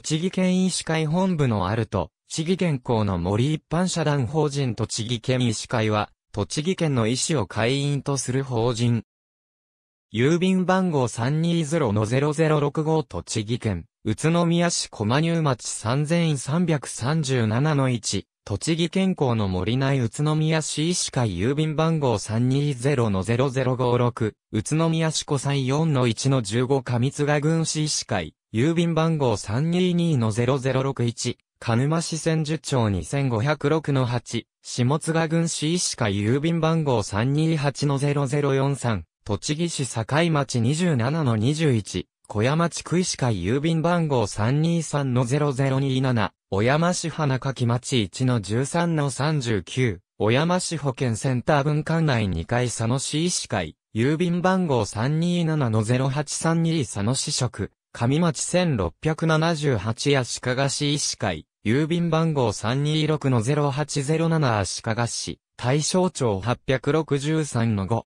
栃木県医師会本部のあると、栃木県校の森一般社団法人栃木県医師会は、栃木県の医師を会員とする法人。郵便番号320-0065栃木県、宇都宮市駒入町3337-1、栃木県校の森内宇都宮市医師会郵便番号320-0056、宇都宮市古西4-1-15過密賀郡市医師会。郵便番号322-0061、鹿沼市千十町2506-8、下津賀郡市医師会郵便番号328-0043、栃木市境町27-21、小山地区医師会郵便番号323-0027、小山市花垣町1-13-39、小山市保健センター分館内2階佐野市医師会、郵便番号327-0832佐野市職、上町1678足利市医師会、郵便番号326-0807足利市、大正町863-5。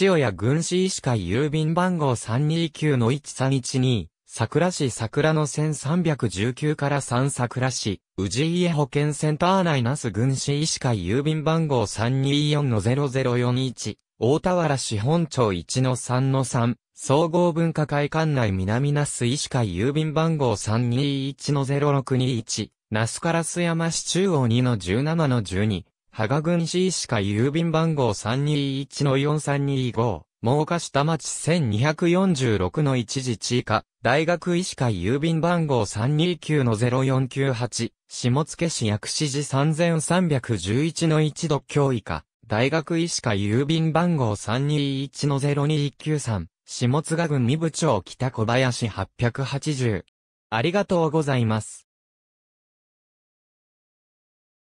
塩屋郡市医師会郵便番号329-1312、桜市桜の1319から3桜市、宇治家保健センター内那須郡市医師会郵便番号324-0041。大田原市本町1の3の3、総合文化会館内南那須医師会郵便番号321の0621、那須烏山市中央2の17の12、羽賀郡市医師会郵便番号321の4325、真岡下町1246の一時地以下、大学医師会郵便番号329の0498、下野市薬師寺3311の1度強以下、大学医師か郵便番号321-02193、下津賀郡三部長北小林880。ありがとうございます。